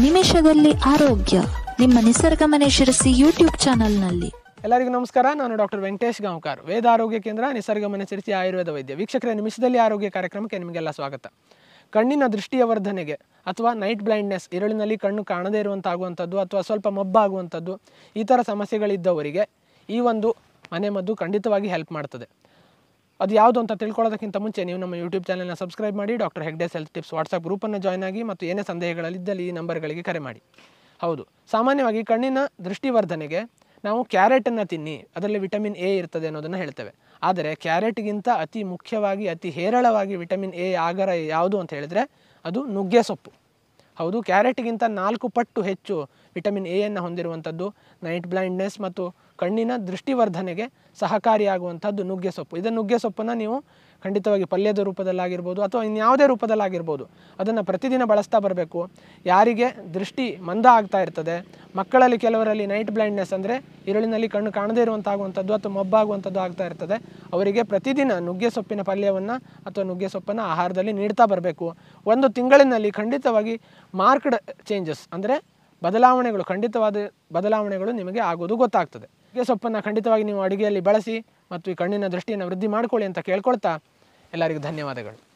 ನಿಮಿಷದಲ್ಲಿ ಆರೋಗ್ಯ ನಿಮ್ಮ ನಿಸರ್ಗ ಮನೆ ಶಿರಸಿ ಯೂಟ್ಯೂಬ್ ಚಾನೆಲ್ನಲ್ಲಿ ಎಲ್ಲರಿಗೂ ನಮಸ್ಕಾರ ನಾನು ಡಾಕ್ಟರ್ ವೆಂಕಟೇಶ್ ಗಾಂವ್ಕರ್ ವೇದ ಆರೋಗ್ಯ ಕೇಂದ್ರ ನಿಸರ್ಗ ಮನೆ ಶಿರಸಿ ಆಯುರ್ವೇದ ವೈದ್ಯ ವೀಕ್ಷಕರ ನಿಮಿಷದಲ್ಲಿ ಆರೋಗ್ಯ ಕಾರ್ಯಕ್ರಮಕ್ಕೆ ನಿಮಗೆಲ್ಲ ಸ್ವಾಗತ ಕಣ್ಣಿನ ದೃಷ್ಟಿಯ ವರ್ಧನೆಗೆ ಅಥವಾ ನೈಟ್ ಬ್ಲೈಂಡ್ನೆಸ್ ಇರಳಿನಲ್ಲಿ ಕಣ್ಣು ಕಾಣದೇ ಇರುವಂತಾಗುವಂಥದ್ದು ಅಥವಾ ಸ್ವಲ್ಪ ಮಬ್ಬಾಗುವಂಥದ್ದು ಈ ಥರ ಸಮಸ್ಯೆಗಳಿದ್ದವರಿಗೆ ಈ ಒಂದು ಮನೆಮದ್ದು ಖಂಡಿತವಾಗಿ ಹೆಲ್ಪ್ ಮಾಡ್ತದೆ ಅದು ಯಾವುದು ಅಂತ ತಿಳ್ಕೊಳ್ಳೋದಕ್ಕಿಂತ ಮುಂಚೆ ನೀವು ನಮ್ಮ ಯೂಟ್ಯೂಬ್ ಚಾನಲ್ನ ಸಬ್ಸ್ಕ್ರೈಬ್ ಮಾಡಿ doctor Hegde health tips WhatsApp ಗ್ರೂಪನ್ನು ಜಾಯ್ನ್ ಆಗಿ ಮತ್ತು ಏನೇ ಸಂದೇಹಗಳಲ್ಲಿದ್ದಲ್ಲಿ ಈ ನಂಬರ್ಗಳಿಗೆ ಕರೆ ಮಾಡಿ ಹೌದು ಸಾಮಾನ್ಯವಾಗಿ ಕಣ್ಣಿನ ದೃಷ್ಟಿವರ್ಧನೆಗೆ ನಾವು ಕ್ಯಾರೆಟನ್ನು ತಿನ್ನಿ ಅದರಲ್ಲಿ ವಿಟಮಿನ್ ಎ ಇರ್ತದೆ ಅನ್ನೋದನ್ನು ಹೇಳ್ತೇವೆ ಆದರೆ ಕ್ಯಾರೆಟ್ಗಿಂತ ಅತಿ ಮುಖ್ಯವಾಗಿ ಅತಿ ಹೇರಳವಾಗಿ ವಿಟಮಿನ್ ಎ ಆಗರ ಯಾವುದು ಅಂತ ಹೇಳಿದರೆ ಅದು ನುಗ್ಗೆ ಸೊಪ್ಪು ಹೌದು ಕ್ಯಾರೆಟ್ಗಿಂತ ನಾಲ್ಕು ಪಟ್ಟು ಹೆಚ್ಚು ವಿಟಮಿನ್ ಎಯನ್ನು ಹೊಂದಿರುವಂಥದ್ದು ನೈಟ್ ಬ್ಲೈಂಡ್ನೆಸ್ ಮತ್ತು ಕಣ್ಣಿನ ದೃಷ್ಟಿವರ್ಧನೆಗೆ ಸಹಕಾರಿಯಾಗುವಂಥದ್ದು ನುಗ್ಗೆ ಸೊಪ್ಪು ಇದನ್ನು ನುಗ್ಗೆ ಸೊಪ್ಪನ್ನು ನೀವು ಖಂಡಿತವಾಗಿ ಪಲ್ಯದ ರೂಪದಲ್ಲಾಗಿರ್ಬೋದು ಅಥವಾ ಇನ್ಯಾವುದೇ ರೂಪದಲ್ಲಾಗಿರ್ಬೋದು ಅದನ್ನು ಪ್ರತಿದಿನ ಬಳಸ್ತಾ ಬರಬೇಕು ಯಾರಿಗೆ ದೃಷ್ಟಿ ಮಂದ ಆಗ್ತಾ ಇರ್ತದೆ ಮಕ್ಕಳಲ್ಲಿ ಕೆಲವರಲ್ಲಿ ನೈಟ್ ಬ್ಲೈಂಡ್ನೆಸ್ ಅಂದರೆ ಇರುಳಿನಲ್ಲಿ ಕಣ್ಣು ಕಾಣದೇ ಇರುವಂತಾಗುವಂಥದ್ದು ಅಥವಾ ಮಬ್ಬಾಗುವಂಥದ್ದು ಆಗ್ತಾ ಇರ್ತದೆ ಅವರಿಗೆ ಪ್ರತಿದಿನ ನುಗ್ಗೆ ಸೊಪ್ಪಿನ ಪಲ್ಯವನ್ನು ಅಥವಾ ನುಗ್ಗೆ ಸೊಪ್ಪನ್ನು ಆಹಾರದಲ್ಲಿ ನೀಡ್ತಾ ಬರಬೇಕು ಒಂದು ತಿಂಗಳಿನಲ್ಲಿ ಖಂಡಿತವಾಗಿ ಮಾರ್ಕ್ಡ್ ಚೇಂಜಸ್ ಅಂದರೆ ಬದಲಾವಣೆಗಳು ಖಂಡಿತವಾದ ಬದಲಾವಣೆಗಳು ನಿಮಗೆ ಆಗೋದು ಗೊತ್ತಾಗ್ತದೆ ಗೆ ಸೊಪ್ಪನ್ನು ಖಂಡಿತವಾಗಿ ನೀವು ಅಡುಗೆಯಲ್ಲಿ ಬಳಸಿ ಮತ್ತು ಈ ಕಣ್ಣಿನ ದೃಷ್ಟಿಯನ್ನು ವೃದ್ಧಿ ಮಾಡಿಕೊಳ್ಳಿ ಅಂತ ಕೇಳ್ಕೊಳ್ತಾ ಎಲ್ಲರಿಗೂ ಧನ್ಯವಾದಗಳು